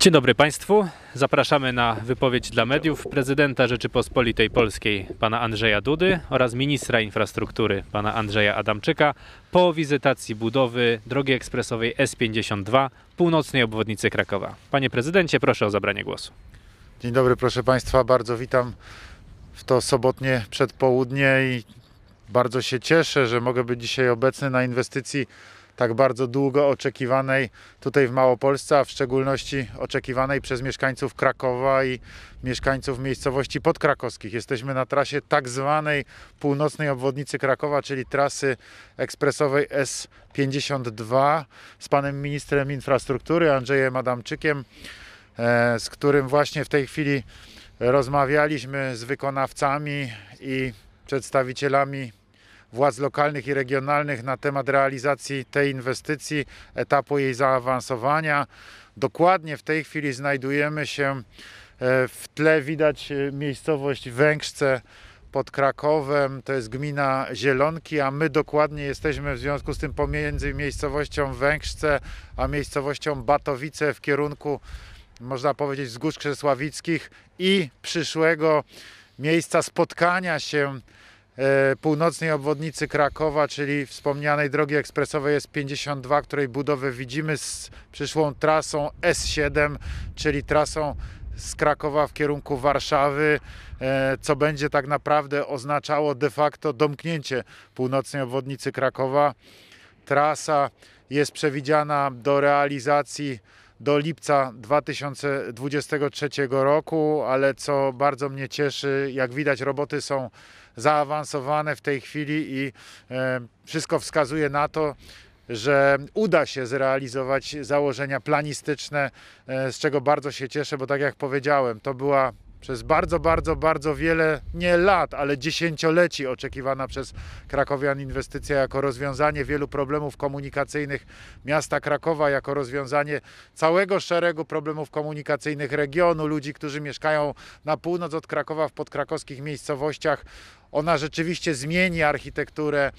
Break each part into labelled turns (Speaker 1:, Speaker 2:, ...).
Speaker 1: Dzień dobry Państwu. Zapraszamy na wypowiedź dla mediów prezydenta Rzeczypospolitej Polskiej pana Andrzeja Dudy oraz ministra infrastruktury pana Andrzeja Adamczyka po wizytacji budowy drogi ekspresowej S52 północnej obwodnicy Krakowa. Panie prezydencie, proszę o zabranie głosu.
Speaker 2: Dzień dobry, proszę Państwa. Bardzo witam w to sobotnie przedpołudnie i bardzo się cieszę, że mogę być dzisiaj obecny na inwestycji tak bardzo długo oczekiwanej tutaj w Małopolsce, a w szczególności oczekiwanej przez mieszkańców Krakowa i mieszkańców miejscowości podkrakowskich. Jesteśmy na trasie tak zwanej północnej obwodnicy Krakowa, czyli trasy ekspresowej S52 z panem ministrem infrastruktury Andrzejem Adamczykiem, e, z którym właśnie w tej chwili rozmawialiśmy z wykonawcami i przedstawicielami władz lokalnych i regionalnych na temat realizacji tej inwestycji, etapu jej zaawansowania. Dokładnie w tej chwili znajdujemy się e, w tle widać e, miejscowość Węgrzce pod Krakowem, to jest gmina Zielonki, a my dokładnie jesteśmy w związku z tym pomiędzy miejscowością Węgrzce a miejscowością Batowice w kierunku, można powiedzieć, wzgórz Krzesławickich i przyszłego miejsca spotkania się E, północnej obwodnicy Krakowa, czyli wspomnianej drogi ekspresowej S52, której budowę widzimy z przyszłą trasą S7, czyli trasą z Krakowa w kierunku Warszawy, e, co będzie tak naprawdę oznaczało de facto domknięcie północnej obwodnicy Krakowa. Trasa jest przewidziana do realizacji do lipca 2023 roku, ale co bardzo mnie cieszy, jak widać roboty są zaawansowane w tej chwili i e, wszystko wskazuje na to, że uda się zrealizować założenia planistyczne, e, z czego bardzo się cieszę, bo tak jak powiedziałem, to była przez bardzo, bardzo, bardzo wiele, nie lat, ale dziesięcioleci oczekiwana przez krakowian inwestycja jako rozwiązanie wielu problemów komunikacyjnych miasta Krakowa, jako rozwiązanie całego szeregu problemów komunikacyjnych regionu, ludzi, którzy mieszkają na północ od Krakowa w podkrakowskich miejscowościach, ona rzeczywiście zmieni architekturę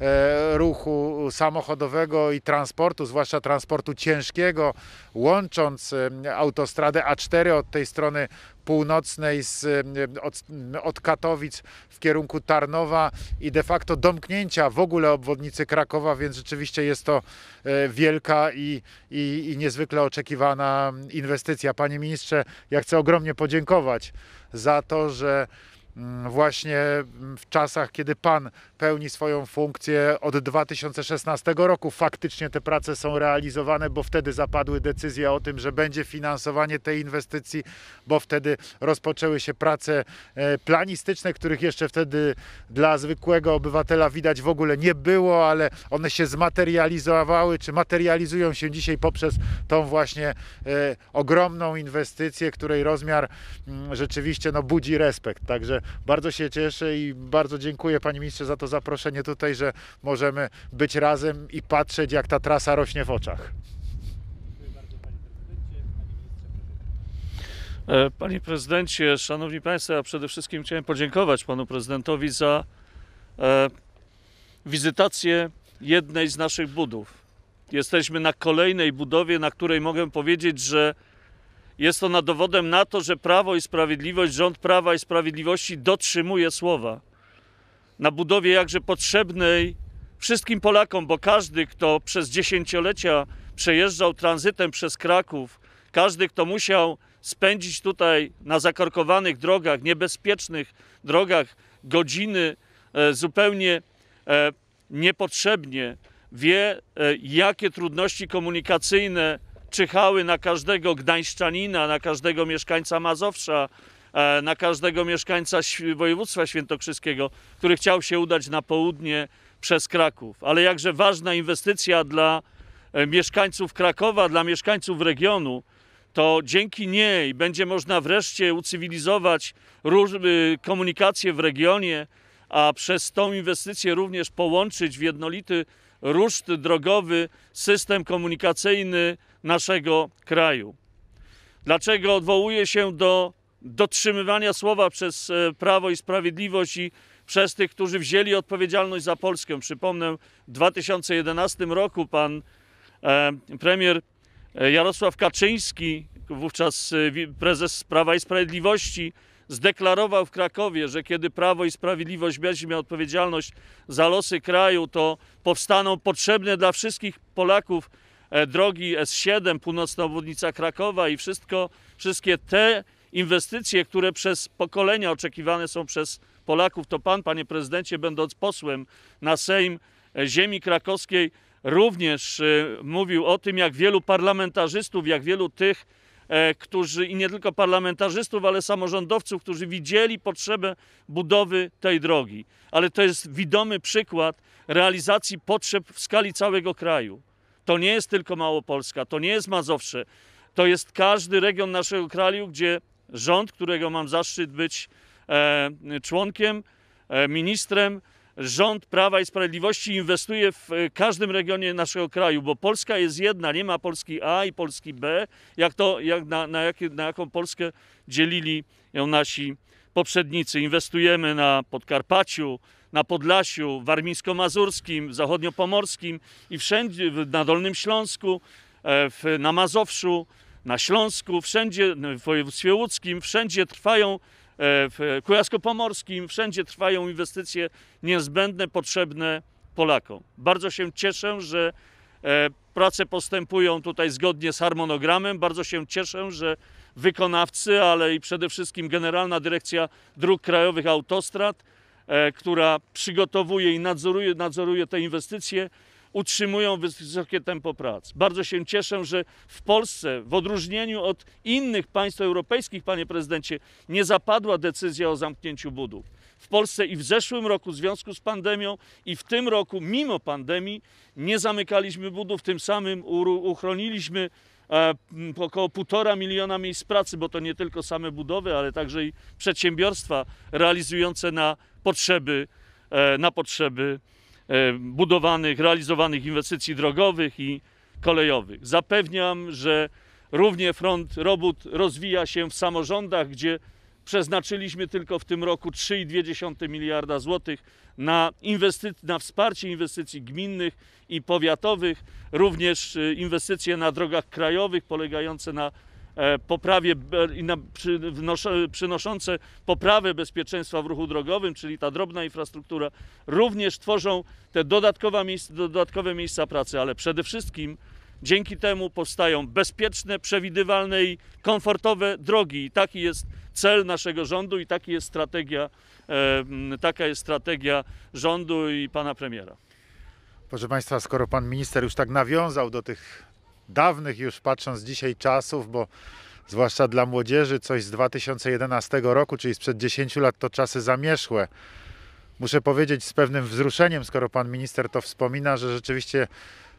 Speaker 2: e, ruchu samochodowego i transportu, zwłaszcza transportu ciężkiego, łącząc e, autostradę A4 od tej strony północnej z, e, od, od, Katowic w kierunku Tarnowa i de facto domknięcia w ogóle obwodnicy Krakowa, więc rzeczywiście jest to wielka i, i, i niezwykle oczekiwana inwestycja. Panie ministrze, ja chcę ogromnie podziękować za to, że Mm, właśnie mm, w czasach, kiedy Pan pełni swoją funkcję od 2016 roku. Faktycznie te prace są realizowane, bo wtedy zapadły decyzje o tym, że będzie finansowanie tej inwestycji, bo wtedy rozpoczęły się prace e, planistyczne, których jeszcze wtedy dla zwykłego obywatela widać w ogóle nie było, ale one się zmaterializowały, czy materializują się dzisiaj poprzez tą właśnie e, ogromną inwestycję, której rozmiar mm, rzeczywiście no, budzi respekt. Także bardzo się cieszę i bardzo dziękuję Panie Ministrze za to zaproszenie tutaj, że możemy być razem i patrzeć jak ta trasa rośnie w oczach.
Speaker 1: E, panie prezydencie, szanowni państwo, ja przede wszystkim chciałem podziękować panu prezydentowi za e, wizytację jednej z naszych budów. Jesteśmy na kolejnej budowie, na której mogę powiedzieć, że jest ona dowodem na to, że Prawo i Sprawiedliwość, rząd Prawa i Sprawiedliwości dotrzymuje słowa. Na budowie jakże potrzebnej wszystkim Polakom, bo każdy, kto przez dziesięciolecia przejeżdżał tranzytem przez Kraków, każdy, kto musiał spędzić tutaj na zakorkowanych drogach, niebezpiecznych drogach godziny e, zupełnie e, niepotrzebnie, wie, e, jakie trudności komunikacyjne czyhały na każdego gdańszczanina, na każdego mieszkańca Mazowsza, e, na każdego mieszkańca województwa świętokrzyskiego, który chciał się udać na południe przez Kraków. Ale jakże ważna inwestycja dla e, mieszkańców Krakowa, dla mieszkańców regionu, to dzięki niej będzie można wreszcie ucywilizować y, komunikację w regionie, a przez tą inwestycję również połączyć w jednolity ruszt drogowy system komunikacyjny naszego kraju. Dlaczego odwołuje się do dotrzymywania słowa przez e, Prawo i Sprawiedliwość i przez tych, którzy wzięli odpowiedzialność za Polskę. Przypomnę, w 2011 roku pan e, premier e, Jarosław Kaczyński, wówczas prezes Prawa i Sprawiedliwości, zdeklarował w Krakowie, że kiedy Prawo i Sprawiedliwość będzie odpowiedzialność za losy kraju, to powstaną potrzebne dla wszystkich Polaków E, drogi S7, północna obwodnica Krakowa i wszystko, wszystkie te inwestycje, które przez pokolenia oczekiwane są przez Polaków, to Pan, Panie Prezydencie, będąc posłem na Sejm e, ziemi krakowskiej, również e, mówił o tym, jak wielu parlamentarzystów, jak wielu tych, którzy i nie tylko parlamentarzystów, ale samorządowców, którzy widzieli potrzebę budowy tej drogi. Ale to jest widomy przykład realizacji potrzeb w skali całego kraju. To nie jest tylko Małopolska, to nie jest Mazowsze, to jest każdy region naszego kraju, gdzie rząd, którego mam zaszczyt być e, członkiem, e, ministrem, rząd Prawa i Sprawiedliwości inwestuje w e, każdym regionie naszego kraju, bo Polska jest jedna, nie ma Polski A i Polski B, jak to, jak na, na, jak, na jaką Polskę dzielili ją nasi poprzednicy. Inwestujemy na Podkarpaciu, na Podlasiu, warmińsko-mazurskim, zachodniopomorskim i wszędzie, na Dolnym Śląsku, e, w, na Mazowszu, na Śląsku, wszędzie, w województwie łódzkim, wszędzie trwają e, w Kujawsko-Pomorskim, wszędzie trwają inwestycje niezbędne, potrzebne Polakom. Bardzo się cieszę, że e, prace postępują tutaj zgodnie z harmonogramem. Bardzo się cieszę, że wykonawcy, ale i przede wszystkim Generalna Dyrekcja Dróg Krajowych Autostrad E, która przygotowuje i nadzoruje, nadzoruje te inwestycje, utrzymują wysokie tempo prac. Bardzo się cieszę, że w Polsce, w odróżnieniu od innych państw europejskich, panie prezydencie, nie zapadła decyzja o zamknięciu budów. W Polsce i w zeszłym roku w związku z pandemią, i w tym roku, mimo pandemii, nie zamykaliśmy budów, tym samym uchroniliśmy e, około półtora miliona miejsc pracy, bo to nie tylko same budowy, ale także i przedsiębiorstwa realizujące na potrzeby, e, na potrzeby e, budowanych, realizowanych inwestycji drogowych i kolejowych. Zapewniam, że równie front robót rozwija się w samorządach, gdzie przeznaczyliśmy tylko w tym roku 3,2 miliarda złotych na, na wsparcie inwestycji gminnych i powiatowych, również e, inwestycje na drogach krajowych polegające na E, poprawie i na, przynoszące poprawę bezpieczeństwa w ruchu drogowym, czyli ta drobna infrastruktura, również tworzą te dodatkowe miejsca, dodatkowe miejsca pracy, ale przede wszystkim dzięki temu powstają bezpieczne, przewidywalne i komfortowe drogi. I taki jest cel naszego rządu i taki jest strategia, e, taka jest strategia rządu i pana premiera.
Speaker 2: Proszę Państwa, skoro Pan Minister już tak nawiązał do tych dawnych już patrząc dzisiaj czasów, bo zwłaszcza dla młodzieży coś z 2011 roku, czyli sprzed 10 lat to czasy zamieszłe. Muszę powiedzieć z pewnym wzruszeniem, skoro pan minister to wspomina, że rzeczywiście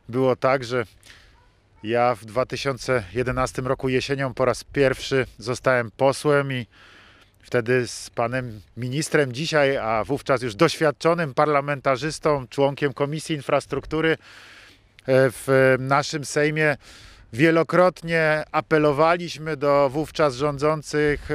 Speaker 2: było tak, że ja w 2011 roku jesienią po raz pierwszy zostałem posłem i wtedy z panem ministrem dzisiaj, a wówczas już doświadczonym parlamentarzystą, członkiem Komisji Infrastruktury w naszym Sejmie Wielokrotnie apelowaliśmy do wówczas rządzących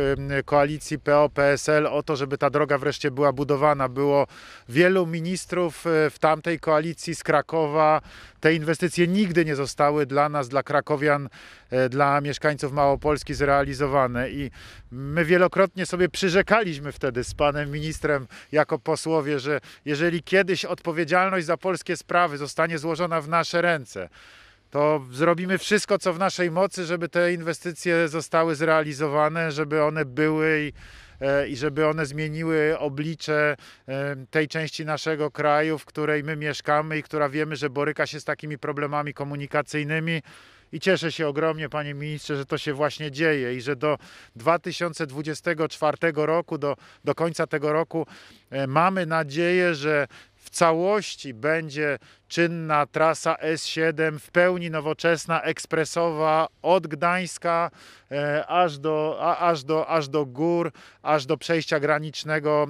Speaker 2: koalicji PO-PSL o to, żeby ta droga wreszcie była budowana. Było wielu ministrów y, w tamtej koalicji z Krakowa. Te inwestycje nigdy nie zostały dla nas, dla Krakowian, y, dla mieszkańców Małopolski zrealizowane. I my wielokrotnie sobie przyrzekaliśmy wtedy z panem ministrem jako posłowie, że jeżeli kiedyś odpowiedzialność za polskie sprawy zostanie złożona w nasze ręce, to zrobimy wszystko, co w naszej mocy, żeby te inwestycje zostały zrealizowane, żeby one były i, e, i żeby one zmieniły oblicze e, tej części naszego kraju, w której my mieszkamy i która wiemy, że boryka się z takimi problemami komunikacyjnymi. I cieszę się ogromnie, panie ministrze, że to się właśnie dzieje i że do 2024 roku, do, do końca tego roku e, mamy nadzieję, że całości będzie czynna trasa S7 w pełni nowoczesna, ekspresowa od Gdańska e, aż, do, a, aż, do, aż do gór, aż do przejścia granicznego e,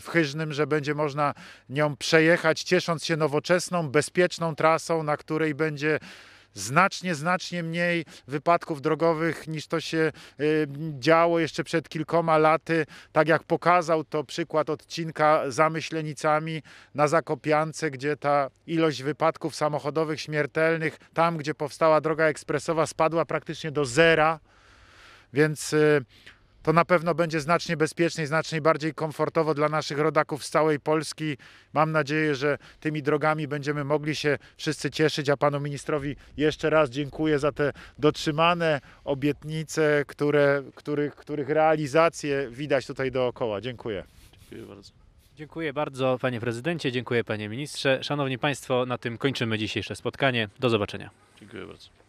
Speaker 2: w Chyżnym, że będzie można nią przejechać, ciesząc się nowoczesną, bezpieczną trasą, na której będzie znacznie, znacznie mniej wypadków drogowych niż to się y, działo jeszcze przed kilkoma laty. Tak jak pokazał to przykład odcinka za Myślenicami na Zakopiance, gdzie ta ilość wypadków samochodowych śmiertelnych tam, gdzie powstała droga ekspresowa spadła praktycznie do zera. Więc y, to na pewno będzie znacznie bezpieczniej, znacznie bardziej komfortowo dla naszych rodaków z całej Polski. Mam nadzieję, że tymi drogami będziemy mogli się wszyscy cieszyć, a panu ministrowi jeszcze raz dziękuję za te dotrzymane obietnice, które, których, których realizację widać tutaj dookoła. Dziękuję.
Speaker 1: Dziękuję bardzo. Dziękuję bardzo panie prezydencie, dziękuję panie ministrze. Szanowni państwo, na tym kończymy dzisiejsze spotkanie. Do zobaczenia. Dziękuję bardzo.